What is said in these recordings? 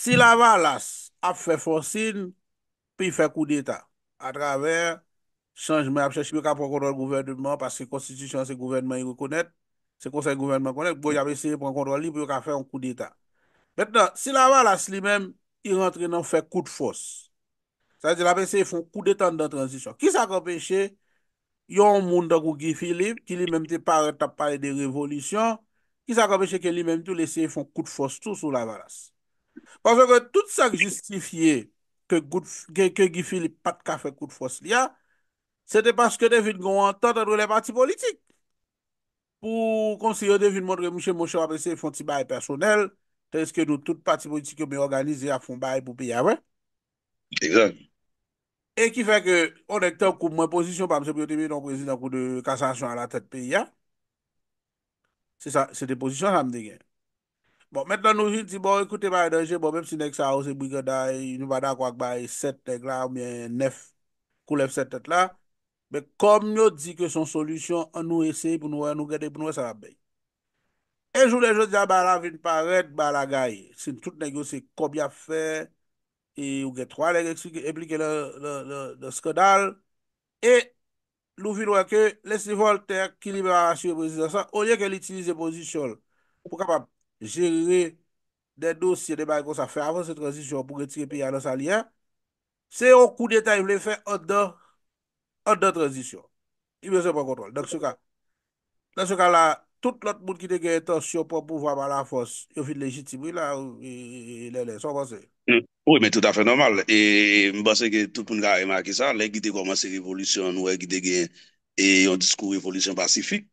Si la valas ap fè fòsin, pè y fè kou d'Etat. A travèr chanj mè ap chèch pè y fè kou d'Etat pou y ap fè kou d'Etat. Mèt nan, si la valas li mèm, y rentre nan fè kou d'Etat. Sa zi la valas li mèm, y fè kou d'Etat nan transisyon. Ki sa kapèche, yon moun dan kou gifilib, ki li mèm te parè tapay de revolisyon, ki sa kapèche ki li mèm te lè se y fè kou d'Etat tout sou la valas. Par fe ke tout sa ki justifiye ke gifil patka fe kout fos liya, se te paske devin goun anton anou le parti politik. Po konsilio devin moun re M. Moshor apese fonti baye personel, te eske nou tout parti politik yo beyonganize a fon baye pou piya we. Exact. E ki fe ke on ekte kou mwen pozisyon pa mse biotebe yon prezident kou de kassasyon a la tet piya. Se te pozisyon sa mde gen. Bon, metan nou vin di, bon, ekoute ba, e deje, bon, menm si nek sa ah, ou se bou gada, e nou vada kwa ak ba, e set leg la, ou mwen nef koulef set let la, be kom yo di ke son solusyon, an nou ese, pou nou wè, an nou gade, pou nou wè sa vabey. E joun e jòdia, ba la vin paret, ba la gaye, sin tout negyo se kob ya fe, e ou gè troa leg, e plike le skedal, e nou vin wè ke, lesi volter, ki libe a rasyon e pozisyon sa, ou ye ke li tisyon e pozisyon, ou pou kapab, jiriwe den dosye demay kon sa fe avan se tranzisyon pou getire piya nan sa liyan, se yon kou netan yon vle fe an dan, an dan tranzisyon. Yon mwen se mwen kontrol. Dans yon ka la, tout lot moun ki de gen etos yon pou vwa malan fos, yon fin lejitimi la, yon lè lè, son mwen se. Mm. Oui, men tout à fait normal. E mwen se ke tout moun ka emakè sa, lè gite kouman se revolutyon nouè gite gen, e yon diskou revolutyon pasifik,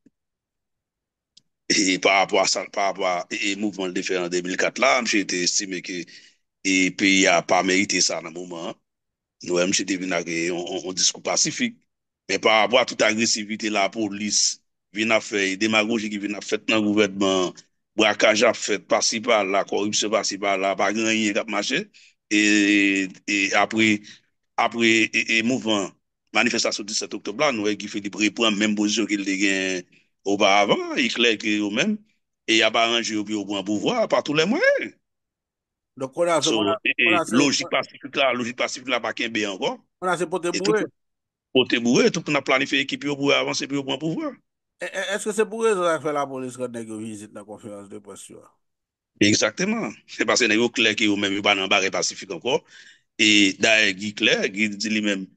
E mouvan lè fè nan 2004 la, mwen chè te estime ki e peyi a pa merite sa nan mouman. Nouè mwen chè te vinagè yon diskou pacifik. E mwen chè te vinagè tout agresivite la polis vinagè fè yon demagojè ki vinagè fèt nan gouvèdman wakajap fèt pasibal la korupse pasibal la baganyen kap mache. E apre mouvan manifestasyon 17 oktob la, nouè ki fè di preprèm mèm bozyon ki lè gen... Ou ba avan, yi klerk yi ou men, e ya ba anj yo bi yo bouan pouvwa, pa tou le mwen. So, logik pasifik la, logik pasifik la, pa ken be ankon. Pote bouwe, tout nou planife ekip yo bouwe avan, se bi yo bouan pouvwa. Est-ce que se bouwe zon a fè la boliske de nek yo vizit na konfiyans de posywa? Eksakteman. Se pase nek yo klerk yi ou men, ou ba nan bare pasifik ankon, e da yi klerk, yi di li men,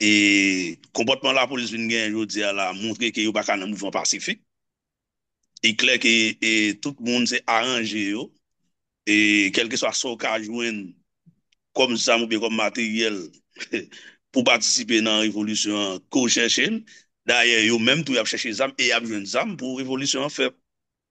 E kompotman la polis vin gen yo di ala Montre ke yo baka nan mouvon pasifik E kler ke e Tout moun se aranje yo E kelke so a so ka jwen Kom zam ou bekom materyel Po patisipe nan Evolusyon ko cheshen Dayen yo menm tou yap cheshen zam E yap jwen zam pou Evolusyon fe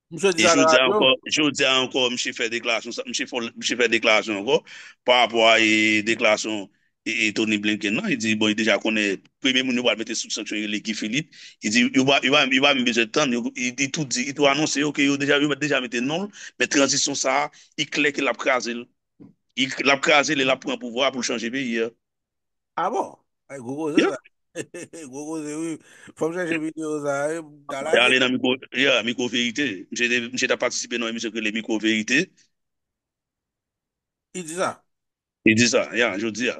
E joun di anko Mche fè deklasyon Mche fè deklasyon anko Pa apwa e deklasyon E, e Tony Blinken nan, yi di, bon, yi deja konen, kwen men moun yon wad mette souksaksyon yon legi filip, yi di, yon wad, yon wad, yon wad mwen zetan, yon wad, yon wad, yon wad, yon wad, yon wad deja mette non, men transisyon sa, yi klek la prazel, la prazel yon wad pren pou vwa pou chanje be yon. A bon? A yon gogo ze, yon gogo ze, yon fom chanje be yon zan, yon dalan yon. Ya, yon miko verite, mwen chen ta patisipe nan yon miko verite. Yon di sa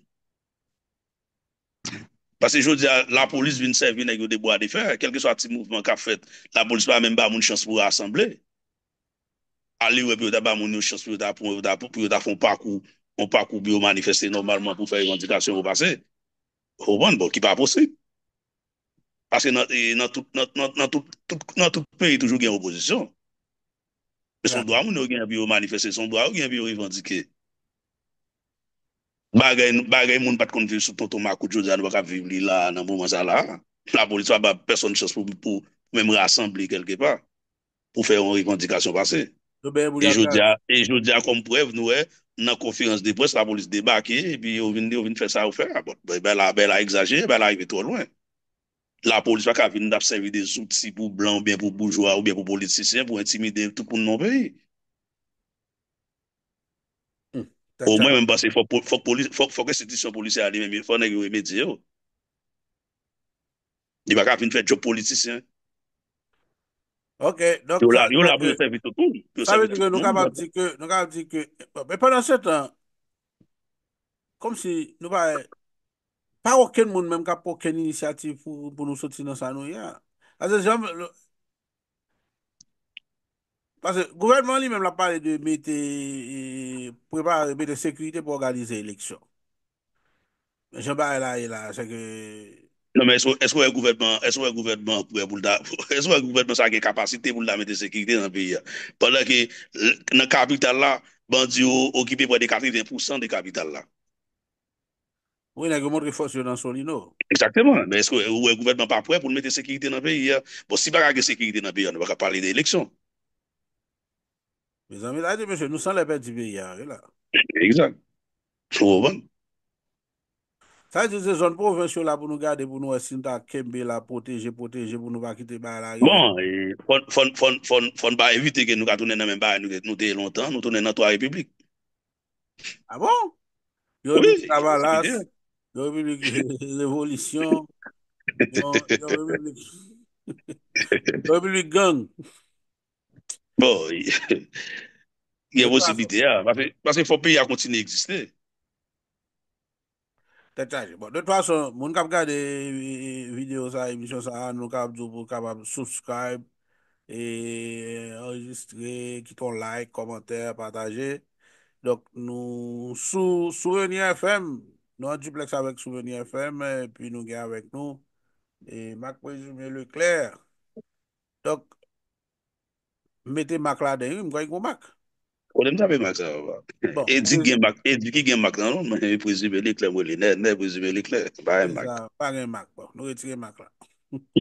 Pase jow di a la polis vin se vin e gyo de bo a de fer, kelke swa ti mouvman ka fet, la polis pa men ba moun chans pou a asemble. Ali ou e biyo da ba moun yo chans pou yo da pou pou yo da fon pakou biyo manifesté normalman pou fè yon dikasyon wopase. Wopan bo, ki pa posib. Pase nan tout peyi toujou gen oposisyon. Mè son do a moun yo gen biyo manifesté, son do a yo gen biyo yon dikasyon. Bagay moun pat kon viv sou tonton Makoud Joudia nou wak ap viv li la nan moun mansa la, la polis wak ap person chans pou mwen rassembli kelke pa pou fe yon revendikasyon pase. E Joudia e kompwèv nou wè e, nan konfirans de pres la polis debake e pi ou vin de ou vin fè sa ou fè, bon, la bel a exager, la bel a yve tro lwen. La polis wak ap vin nou dap sevi de zout si pou blan ou bien pou boujwa ou bien pou politisyen pou intimide tout pou nou moun bayi. Ou mwen mwen basi fok stitisyon polisyon alim, fok neg yon yon medye yo. Diba ka fin fè job politisyon. Ok, do... Yo la bè yon servitoutou. Servitoutou, nou ka ap di ke... Mwen penan se tan, kom si nou ba... Pa oken moun menm ka po ken iniciatif pou nou soti nan sa nou ya. Aze, jan mwen... Pasè, gouvernment li mèm la pale de mette euh, sekurite pou organize eleksyon. Jè mba, el a, el non, a, chè ke... Non, mè, esko wè gouvernment sa ke kapasite pou la mette sekurite nan peyi ya? Pwè lè ke nan kapital la, bandi yo, okipe wè de 80% de kapital la. Wè, nè ke moun refos yo nan son lino. Eksaktèman, mè, esko wè gouvernment pa pwè pou lè mette sekurite nan peyi ya? Bo, si ba kage sekurite nan peyi ya, nou wè ka pale de eleksyon. Fon ba evite gen nou ga tounen nan men ba, nou de lontan, nou tounen nan to a republik. A bon? Yo republik sa balas, yo republik l'evolisyon, yo republik gang. Bon, yè wò jibite ya. Baske fò pe yè a kontine egziste. Tè chanjè. Bon, dè twa son, moun kap gade eh, video sa, emisyon sa, nou kap djou pou kap ap subscribe, eh, enjistre, kiton like, komentèr, patajè. Dok nou, Souveni FM, nou an dipleks avèk Souveni FM, eh, pi nou gen avèk nou, e mak prezime le klèr. Dok, Meti mak la den, yon gwa yon go mak. O, dem jave mak la, wap. Bon. E di gen mak, e di ki gen mak nan loun, men yon e prezibeli kle mweli, ne prezibeli kle, bayan mak. Pan gen mak, wap, bon, nou eti gen mak la.